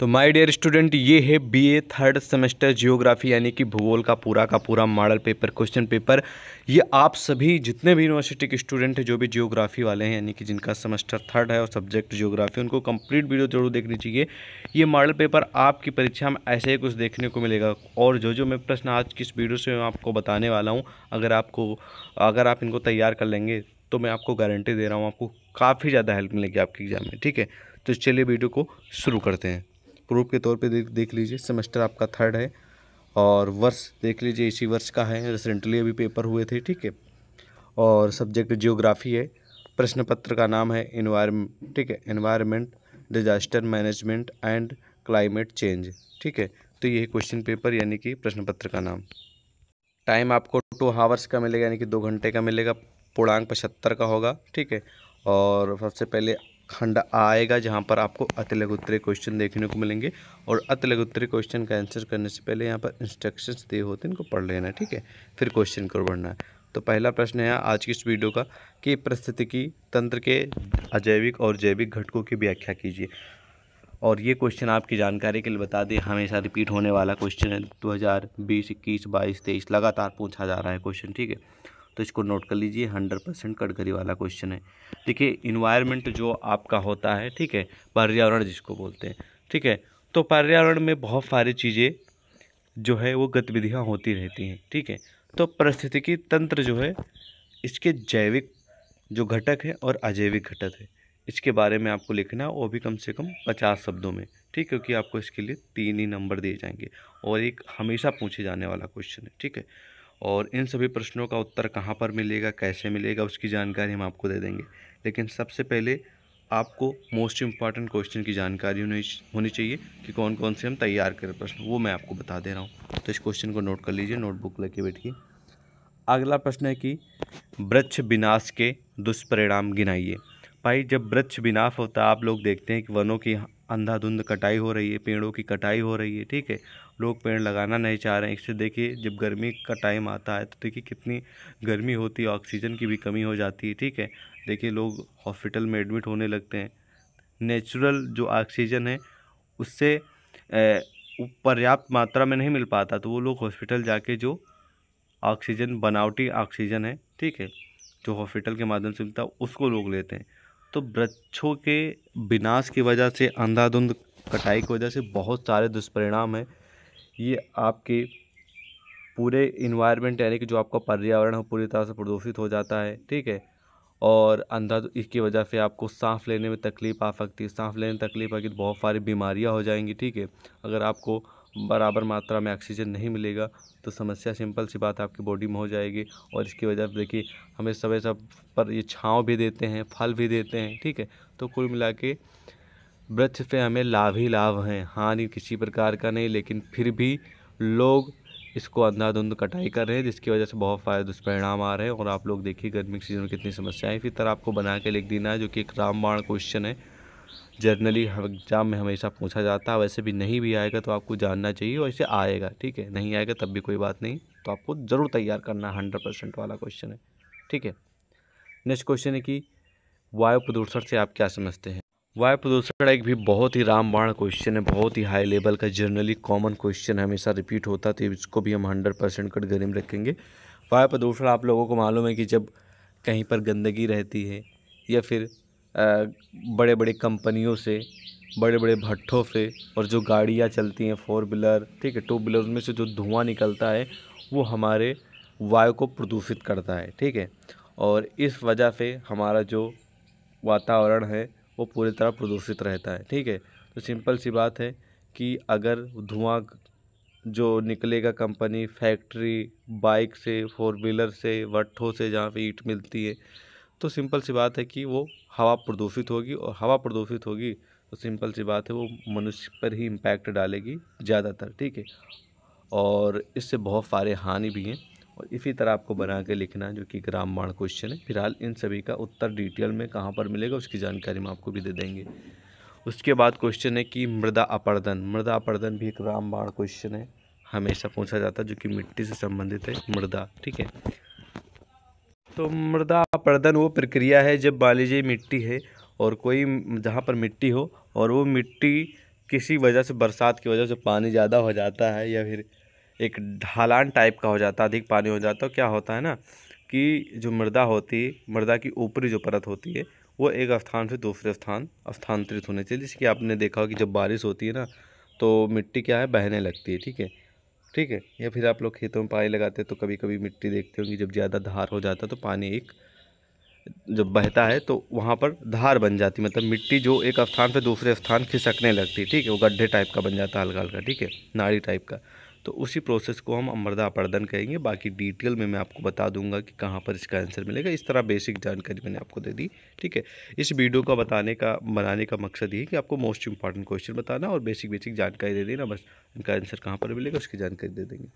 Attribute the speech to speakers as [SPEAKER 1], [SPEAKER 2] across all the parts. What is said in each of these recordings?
[SPEAKER 1] तो my dear student ये है बीए थर्ड सेमेस्टर जियोग्राफी यानी कि भूगोल का पूरा का पूरा मॉडल पेपर क्वेश्चन पेपर ये आप सभी जितने भी यूनिवर्सिटी के स्टूडेंट हैं जो भी जियोग्राफी वाले हैं यानी कि जिनका सेमेस्टर थर्ड है और सब्जेक्ट जियोग्राफी उनको कंप्लीट वीडियो जरूर देखनी चाहिए ये मॉडल पेपर आपकी परीक्षा में ऐसे ही कुछ देखने को मिलेगा और जो जो मैं प्रश्न आज की इस वीडियो से आपको बताने वाला हूँ अगर आपको अगर आप इनको तैयार कर लेंगे तो मैं आपको गारंटी दे रहा हूँ आपको काफ़ी ज़्यादा हेल्प मिलेगी आपके एग्ज़ाम में ठीक है तो चलिए वीडियो को शुरू करते हैं प्रूफ के तौर पे देख देख लीजिए सेमेस्टर आपका थर्ड है और वर्ष देख लीजिए इसी वर्ष का है रिसेंटली अभी पेपर हुए थे ठीक है और सब्जेक्ट जियोग्राफी है प्रश्न पत्र का नाम है इन्वायरमेंट ठीक है environment disaster management and climate change ठीक है तो ये क्वेश्चन पेपर यानी कि प्रश्न पत्र का नाम टाइम आपको टू हावर्स का मिलेगा यानी कि दो घंटे का मिलेगा पूर्णांक पचहत्तर का होगा ठीक है और सबसे पहले खंड आएगा जहाँ पर आपको अतिलगुत्तरी क्वेश्चन देखने को मिलेंगे और अतिलगुत्तरी क्वेश्चन का आंसर करने से पहले यहाँ पर इंस्ट्रक्शंस दिए होते हैं इनको पढ़ लेना ठीक है फिर क्वेश्चन को बढ़ना है तो पहला प्रश्न है आज की इस वीडियो का कि परिस्थितिकी तंत्र के अजैविक और जैविक घटकों की व्याख्या कीजिए और ये क्वेश्चन आपकी जानकारी के लिए बता दें हमेशा रिपीट होने वाला क्वेश्चन है दो हज़ार बीस इक्कीस बाईस तेईस लगातार पूछा जा रहा है क्वेश्चन ठीक है तो इसको नोट कर लीजिए हंड्रेड परसेंट कटघरी वाला क्वेश्चन है देखिए इन्वायरमेंट जो आपका होता है ठीक है पर्यावरण जिसको बोलते हैं ठीक है तो पर्यावरण में बहुत सारी चीज़ें जो है वो गतिविधियाँ होती रहती हैं ठीक है तो परिस्थितिकी तंत्र जो है इसके जैविक जो घटक है और अजैविक घटक है इसके बारे में आपको लिखना वो भी कम से कम पचास शब्दों में ठीक है क्योंकि आपको इसके लिए तीन ही नंबर दिए जाएंगे और एक हमेशा पूछे जाने वाला क्वेश्चन है ठीक है और इन सभी प्रश्नों का उत्तर कहाँ पर मिलेगा कैसे मिलेगा उसकी जानकारी हम आपको दे देंगे लेकिन सबसे पहले आपको मोस्ट इम्पॉर्टेंट क्वेश्चन की जानकारी होनी होनी चाहिए कि कौन कौन से हम तैयार करें प्रश्न वो मैं आपको बता दे रहा हूँ तो इस क्वेश्चन को नोट कर लीजिए नोटबुक लेके बैठिए अगला प्रश्न है कि वृक्ष विनाश के दुष्परिणाम गिनाइए भाई जब वृक्ष विनाश होता है आप लोग देखते हैं कि वनों की अंधाधुंध कटाई हो रही है पेड़ों की कटाई हो रही है ठीक है लोग पेड़ लगाना नहीं चाह रहे हैं इससे देखिए जब गर्मी का टाइम आता है तो देखिए कितनी गर्मी होती है ऑक्सीजन की भी कमी हो जाती है ठीक है देखिए लोग हॉस्पिटल में एडमिट होने लगते हैं नेचुरल जो ऑक्सीजन है उससे पर्याप्त मात्रा में नहीं मिल पाता तो वो लोग हॉस्पिटल जाके जो ऑक्सीजन बनावटी ऑक्सीजन है ठीक है जो हॉस्पिटल के माध्यम से मिलता है उसको लोग लेते हैं तो वृक्षों के विनाश की वजह से अंधाधुंध कटाई की वजह से बहुत सारे दुष्परिणाम हैं ये आपके पूरे इन्वायरमेंट यानी कि जो आपका पर्यावरण है पूरी तरह से प्रदूषित हो जाता है ठीक है और अंधा इसकी वजह से आपको सांस लेने में तकलीफ़ आ सकती है सांस लेने में तकलीफ गई तो बहुत सारी बीमारियां हो जाएंगी ठीक है अगर आपको बराबर मात्रा में ऑक्सीजन नहीं मिलेगा तो समस्या सिंपल सी बात आपकी बॉडी में हो जाएगी और इसकी वजह से देखिए हमें समय सब पर ये छाँव भी देते हैं फल भी देते हैं ठीक है तो कुल मिला के वृक्ष से हमें लाभ ही लाभ हैं हानि किसी प्रकार का नहीं लेकिन फिर भी लोग इसको अंधाधुंध कटाई कर रहे हैं जिसकी वजह से बहुत फायदे दुष्परिणाम आ रहे हैं और आप लोग देखिए गर्मी के सीज़न में कितनी समस्याएं फिर तरह आपको बना के लिख देना है जो कि एक रामबाण क्वेश्चन है जर्नली एग्जाम में हमेशा पूछा जाता है वैसे भी नहीं भी आएगा तो आपको जानना चाहिए वैसे आएगा ठीक है नहीं आएगा तब भी कोई बात नहीं तो आपको ज़रूर तैयार करना हंड्रेड परसेंट वाला क्वेश्चन है ठीक है नेक्स्ट क्वेश्चन है कि वायु प्रदूषण से आप क्या समझते हैं वायु प्रदूषण एक भी बहुत ही रामबाण क्वेश्चन है बहुत ही हाई लेवल का जनरली कॉमन क्वेश्चन हमेशा रिपीट होता था तो इसको भी हम हंड्रेड परसेंट कट में रखेंगे वायु प्रदूषण आप लोगों को मालूम है कि जब कहीं पर गंदगी रहती है या फिर आ, बड़े बड़े कंपनियों से बड़े बड़े भट्ठों से और जो गाड़ियाँ चलती हैं फोर व्हीलर ठीक है टू व्हीलर उनमें से जो धुआँ निकलता है वो हमारे वायु को प्रदूषित करता है ठीक है और इस वजह से हमारा जो वातावरण है वो पूरी तरह प्रदूषित रहता है ठीक है तो सिंपल सी बात है कि अगर धुआं जो निकलेगा कंपनी फैक्ट्री बाइक से फोर व्हीलर से वट्ठों से जहाँ पे ईट मिलती है तो सिंपल सी बात है कि वो हवा प्रदूषित होगी और हवा प्रदूषित होगी तो सिंपल सी बात है वो मनुष्य पर ही इम्पैक्ट डालेगी ज़्यादातर ठीक है और इससे बहुत सारे हानि भी हैं और इसी तरह आपको बना के लिखना है जो कि ग्राम बाण क्वेश्चन है फिलहाल इन सभी का उत्तर डिटेल में कहाँ पर मिलेगा उसकी जानकारी हम आपको भी दे देंगे उसके बाद क्वेश्चन है कि मृदा अपर्दन मृदा अपर्दन भी एक राम बाण क्वेश्चन है हमेशा पूछा जाता है जो कि मिट्टी से संबंधित है मृदा ठीक है तो मृदा अपर्दन वो प्रक्रिया है जब मान लीजिए मिट्टी है और कोई जहाँ पर मिट्टी हो और वो मिट्टी किसी वजह से बरसात की वजह से पानी ज़्यादा हो जाता है या फिर एक ढालान टाइप का हो जाता अधिक पानी हो जाता तो क्या होता है ना कि जो मृदा होती है मृदा की ऊपरी जो परत होती है वो एक स्थान से दूसरे स्थान स्थानांतरित होने चाहिए जैसे कि आपने देखा हो कि जब बारिश होती है ना तो मिट्टी क्या है बहने लगती है ठीक है ठीक है या फिर आप लोग खेतों में पानी लगाते हैं तो कभी कभी मिट्टी देखते होंगे जब ज़्यादा धार हो जाता है तो पानी एक जब बहता है तो वहाँ पर धार बन जाती मतलब मिट्टी जो एक स्थान से दूसरे स्थान खिसकने लगती है ठीक है वो गड्ढे टाइप का बन जाता है हल्का हल्का ठीक है नाड़ी टाइप का तो उसी प्रोसेस को हम अमृदा अपर्दन करेंगे बाकी डिटेल में मैं आपको बता दूंगा कि कहाँ पर इसका आंसर मिलेगा इस तरह बेसिक जानकारी मैंने आपको दे दी ठीक है इस वीडियो का बताने का बनाने का मकसद ये कि आपको मोस्ट इंपॉर्टेंट क्वेश्चन बताना और बेसिक बेसिक जानकारी दे देना बस इनका आंसर कहाँ पर मिलेगा उसकी जानकारी दे देंगे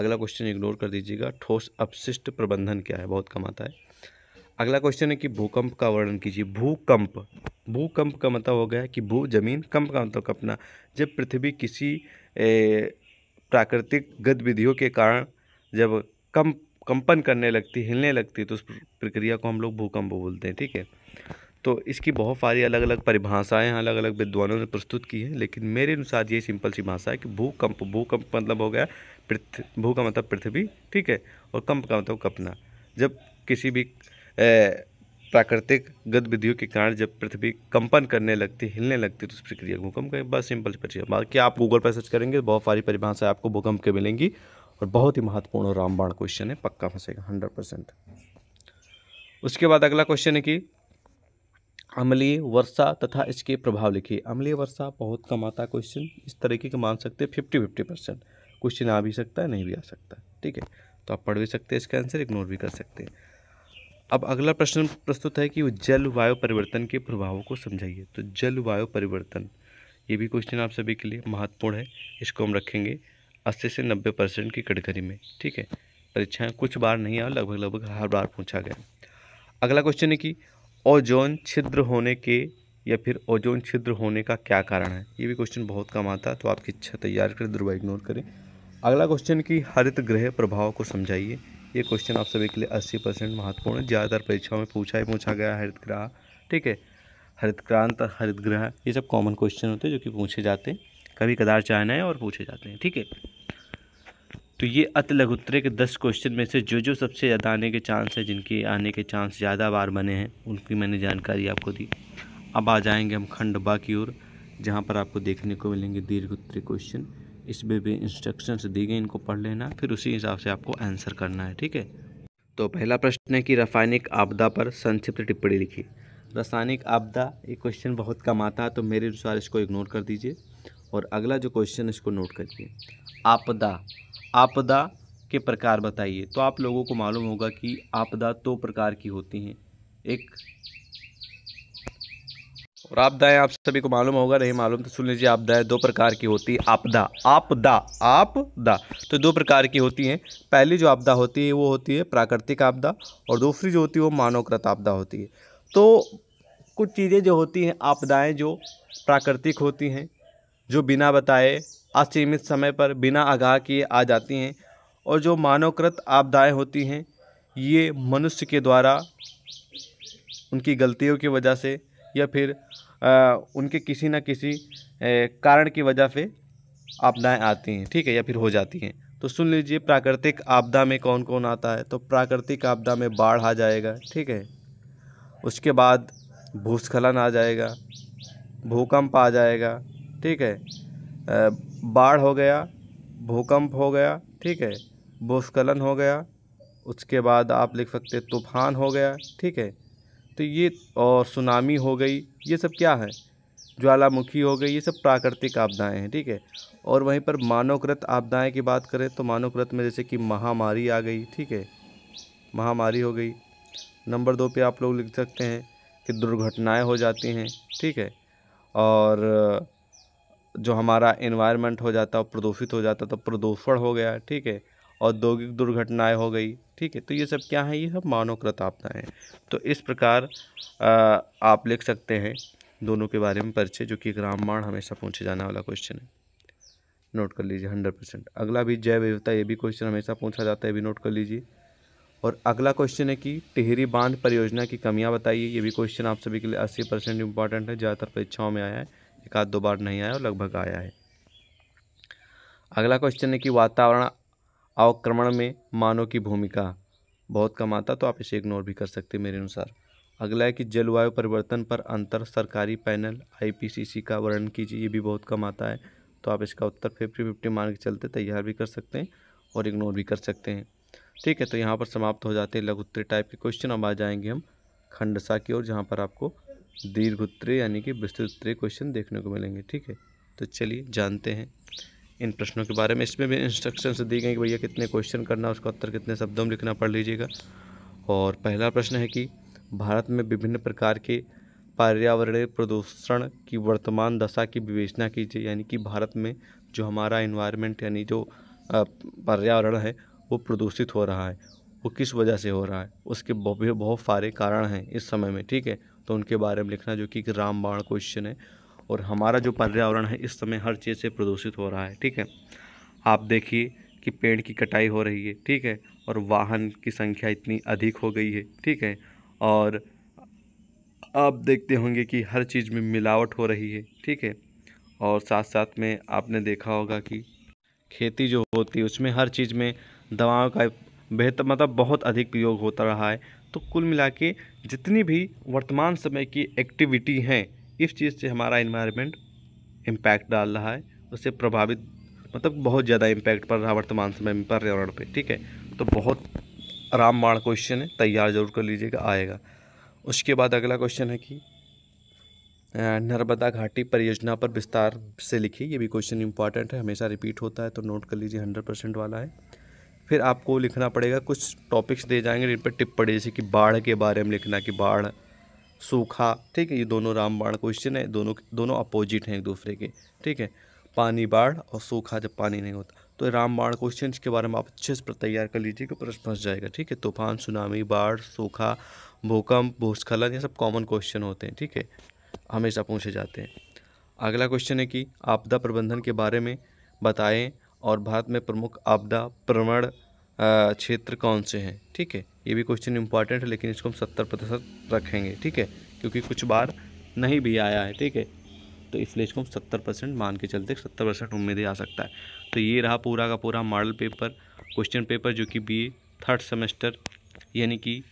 [SPEAKER 1] अगला क्वेश्चन इग्नोर कर दीजिएगा ठोस अपशिष्ट प्रबंधन क्या है बहुत कम आता है अगला क्वेश्चन है कि भूकंप का वर्णन कीजिए भूकंप भूकंप का मतलब हो गया कि भू जमीन कंप का मतलब कपना जब पृथ्वी किसी प्राकृतिक गतिविधियों के कारण जब कम कंपन करने लगती हिलने लगती तो उस प्रक्रिया को हम लोग भूकंप बोलते हैं ठीक है तो इसकी बहुत सारी अलग अलग परिभाषाएं अलग अलग विद्वानों ने प्रस्तुत की है लेकिन मेरे अनुसार ये सिंपल सी भाषा है कि भूकंप भूकंप मतलब हो गया पृथ्वी भू का मतलब पृथ्वी ठीक है और कंप का मतलब कपना जब किसी भी प्राकृतिक गतिविधियों के कारण जब पृथ्वी कंपन करने लगती हिलने लगती तो उस प्रक्रिया को भूकंप कहें बस सिंपल प्रक्रिया बाकी आप गूगल पर सर्च करेंगे बहुत सारी परिभाषाएं आपको भूकंप के मिलेंगी और बहुत ही महत्वपूर्ण और रामबाण क्वेश्चन है पक्का फंसेगा हंड्रेड परसेंट उसके बाद अगला क्वेश्चन है कि अमलीय वर्षा तथा इसके प्रभाव लिखिए अमलीय वर्षा बहुत कम आता क्वेश्चन इस तरीके के मान सकते हैं फिफ्टी फिफ्टी परसेंट क्वेश्चन आ भी सकता है नहीं भी आ सकता ठीक है तो आप पढ़ भी सकते हैं इसका आंसर इग्नोर भी कर सकते हैं अब अगला प्रश्न प्रस्तुत है कि जलवायु परिवर्तन के प्रभावों को समझाइए तो जलवायु परिवर्तन ये भी क्वेश्चन आप सभी के लिए महत्वपूर्ण है इसको हम रखेंगे अस्सी से नब्बे परसेंट की कटघरी में ठीक है परीक्षाएं कुछ बार नहीं आ लगभग लगभग हर बार पूछा गया अगला क्वेश्चन है कि ओजोन छिद्र होने के या फिर ओजोन छिद्र होने का क्या कारण है ये भी क्वेश्चन बहुत कम आता है तो आपकी इच्छा तैयार करें दुर्बा इग्नोर करें अगला क्वेश्चन कि हरित ग्रह प्रभाव को समझाइए ये क्वेश्चन आप सभी के लिए अस्सी परसेंट महत्वपूर्ण है ज़्यादातर परीक्षाओं में पूछा ही पूछा गया हरित ग्रह ठीक है हरित क्रांत हरित ग्रह ये सब कॉमन क्वेश्चन होते हैं जो कि पूछे जाते हैं कभी कदार चाहना है और पूछे जाते हैं ठीक है तो ये अति लघुत्तरे के दस क्वेश्चन में से जो जो सबसे ज़्यादा आने के चांस है जिनके आने के चांस ज़्यादा बार बने हैं उनकी मैंने जानकारी आपको दी अब आ जाएंगे हम खंड बा की ओर जहाँ पर आपको देखने को मिलेंगे दीर्घ उत्तरी क्वेश्चन इसमें भी इंस्ट्रक्शंस दी गई इनको पढ़ लेना फिर उसी हिसाब से आपको आंसर करना है ठीक है तो पहला प्रश्न है कि रासायनिक आपदा पर संक्षिप्त टिप्पणी लिखी रासायनिक आपदा ये क्वेश्चन बहुत कम आता है तो मेरे अनुसार इसको इग्नोर कर दीजिए और अगला जो क्वेश्चन इसको नोट करिए आपदा आपदा के प्रकार बताइए तो आप लोगों को मालूम होगा कि आपदा दो तो प्रकार की होती हैं एक और आपदाएं आप सभी को मालूम होगा नहीं मालूम तो सुन लीजिए आपदाएं दो प्रकार की होती है आपदा आपदा आपदा तो दो प्रकार की होती हैं पहली जो आपदा होती है वो होती है प्राकृतिक आपदा और दूसरी जो होती है वो मानवकृत आपदा होती है तो कुछ चीज़ें जो होती हैं आपदाएँ जो प्राकृतिक होती हैं जो बिना बताए असीमित समय पर बिना आगाह किए आ जाती हैं और जो मानवकृत आपदाएँ होती हैं ये मनुष्य के द्वारा उनकी गलतियों की वजह से या फिर आ, उनके किसी ना किसी ए, कारण की वजह से आपदाएं आती हैं ठीक है या फिर हो जाती हैं तो सुन लीजिए प्राकृतिक आपदा में कौन कौन आता है तो प्राकृतिक आपदा में बाढ़ आ जाएगा ठीक है उसके बाद भूस्खलन आ जाएगा भूकंप आ जाएगा ठीक है बाढ़ हो गया भूकंप हो गया ठीक है भूस्खलन हो गया उसके बाद आप लिख सकते तूफान हो गया ठीक है तो ये और सुनामी हो गई ये सब क्या है ज्वालामुखी हो गई ये सब प्राकृतिक आपदाएं हैं ठीक है और वहीं पर मानवकृत आपदाएं की बात करें तो मानवकृत में जैसे कि महामारी आ गई ठीक है महामारी हो गई नंबर दो पे आप लोग लिख सकते हैं कि दुर्घटनाएं हो जाती हैं ठीक है और जो हमारा इन्वायरमेंट हो जाता है प्रदूषित हो जाता तो प्रदूषण हो गया ठीक है औद्योगिक दुर्घटनाएं हो गई ठीक है तो ये सब क्या है ये सब मानवकृत आपदाएँ हैं तो इस प्रकार आ, आप लिख सकते हैं दोनों के बारे में परिचय जो कि रामबाण हमेशा पूछे जाने वाला क्वेश्चन है नोट कर लीजिए हंड्रेड परसेंट अगला भी जैव विविधता ये भी क्वेश्चन हमेशा पूछा जाता है भी नोट कर लीजिए और अगला क्वेश्चन है कि टिहरी बांध परियोजना की कमियां बताइए ये भी क्वेश्चन आप सभी के लिए अस्सी परसेंट इंपॉर्टेंट है ज़्यादातर परीक्षाओं में आया है एक आध दो बार नहीं आया और लगभग आया है अगला क्वेश्चन है कि वातावरण अवक्रमण में मानव की भूमिका बहुत कम आता तो आप इसे इग्नोर भी कर सकते मेरे अनुसार अगला है कि जलवायु परिवर्तन पर अंतर सरकारी पैनल आईपीसीसी का वर्णन कीजिए ये भी बहुत कम आता है तो आप इसका उत्तर फिफ्टी फिफ्टी मान के चलते तैयार भी कर सकते हैं और इग्नोर भी कर सकते हैं ठीक है तो यहाँ पर समाप्त हो जाते हैं लघु उत्तरे टाइप के क्वेश्चन अब आ जाएंगे हम खंडसा की ओर जहाँ पर आपको दीर्घ उत्तरी यानी कि विस्तृत उत्तरे क्वेश्चन देखने को मिलेंगे ठीक है तो चलिए जानते हैं इन प्रश्नों के बारे में इसमें भी इंस्ट्रक्शंस दी गई कि भैया कितने क्वेश्चन करना उसका उत्तर कितने शब्दों में लिखना पढ़ लीजिएगा और पहला प्रश्न है कि भारत में विभिन्न प्रकार के पर्यावरण प्रदूषण की वर्तमान दशा की विवेचना कीजिए यानी कि भारत में जो हमारा इन्वायरमेंट यानी जो पर्यावरण है वो प्रदूषित हो रहा है वो किस वजह से हो रहा है उसके बहुत बहुत सारे कारण हैं इस समय में ठीक है तो उनके बारे में लिखना जो कि एक रामबाण क्वेश्चन है और हमारा जो पर्यावरण है इस समय हर चीज़ से प्रदूषित हो रहा है ठीक है आप देखिए कि पेड़ की कटाई हो रही है ठीक है और वाहन की संख्या इतनी अधिक हो गई है ठीक है और आप देखते होंगे कि हर चीज़ में मिलावट हो रही है ठीक है और साथ साथ में आपने देखा होगा कि खेती जो होती है उसमें हर चीज़ में दवाओं का बेहतर मतलब बहुत अधिक प्रयोग होता रहा है तो कुल मिला के जितनी भी वर्तमान समय की एक्टिविटी हैं इस चीज़ से हमारा इन्वायरमेंट इम्पैक्ट डाल रहा है उससे प्रभावित मतलब बहुत ज़्यादा इम्पैक्ट पड़ रहा वर्तमान समय में पर्यावरण पर ठीक है तो बहुत आराम बाढ़ क्वेश्चन है तैयार ज़रूर कर लीजिएगा आएगा उसके बाद अगला क्वेश्चन है कि नर्मदा घाटी परियोजना पर विस्तार से लिखिए ये भी क्वेश्चन इंपॉर्टेंट है हमेशा रिपीट होता है तो नोट कर लीजिए हंड्रेड परसेंट वाला है फिर आपको लिखना पड़ेगा कुछ टॉपिक्स दे जाएंगे जिन पर टिप पड़े जैसे कि बाढ़ के बारे में लिखना कि बाढ़ सूखा ठीक है ये दोनों रामबाण क्वेश्चन है दोनों दोनों अपोजिट हैं एक दूसरे के ठीक है पानी बाढ़ और सूखा जब पानी नहीं होता तो रामबाण क्वेश्चन के बारे में आप अच्छे से तैयार कर लीजिए कि प्रश्न फंस जाएगा ठीक है तूफान सुनामी बाढ़ सूखा भूकंप भूस्खलन ये सब कॉमन क्वेश्चन होते हैं ठीक है हमेशा पूछे जाते हैं अगला क्वेश्चन है कि आपदा प्रबंधन के बारे में बताएं और भारत में प्रमुख आपदा प्रवण क्षेत्र कौन से हैं ठीक है ये भी क्वेश्चन इंपॉर्टेंट है लेकिन इसको हम सत्तर प्रतिशत रखेंगे ठीक है क्योंकि कुछ बार नहीं भी आया है ठीक है तो इसलिए इसको हम सत्तर परसेंट मान के चलते सत्तर परसेंट उम्मीद ही आ सकता है तो ये रहा पूरा का पूरा मॉडल पेपर क्वेश्चन पेपर जो कि बी थर्ड सेमेस्टर यानी कि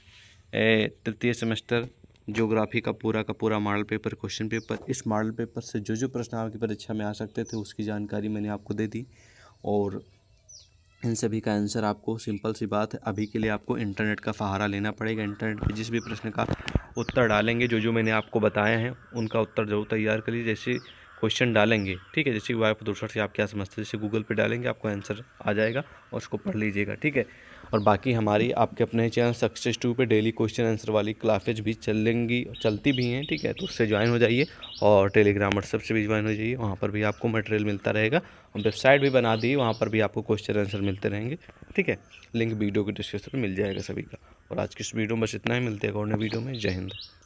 [SPEAKER 1] तृतीय सेमेस्टर ज्योग्राफी का पूरा का पूरा मॉडल पेपर क्वेश्चन पेपर इस मॉडल पेपर से जो जो प्रश्न आपकी परीक्षा में आ सकते थे उसकी जानकारी मैंने आपको दे दी और इन सभी का आंसर आपको सिंपल सी बात है अभी के लिए आपको इंटरनेट का सहारा लेना पड़ेगा इंटरनेट पर जिस भी प्रश्न का उत्तर डालेंगे जो जो मैंने आपको बताया है उनका उत्तर जरूर तैयार कर लीजिए जैसे क्वेश्चन डालेंगे ठीक है जैसे वायु प्रदूषण से आप क्या समझते हैं जैसे गूगल पे डालेंगे आपको आंसर आ जाएगा और उसको पढ़ लीजिएगा ठीक है और बाकी हमारी आपके अपने चैनल सक्सेस टू पे डेली क्वेश्चन आंसर वाली क्लासेज भी चलेंगी चलती भी हैं ठीक है तो उससे ज्वाइन हो जाइए और टेलीग्राम व्हाट्सएप से भी ज्वाइन हो जाइए वहाँ पर भी आपको मटेरियल मिलता रहेगा और वेबसाइट भी बना दी वहाँ पर भी आपको क्वेश्चन आंसर मिलते रहेंगे ठीक है लिंक वीडियो के डिस्क्रिप्शन में मिल जाएगा सभी का और आज की इस वीडियो में बस इतना ही मिलते हैं और वीडियो में जय हिंद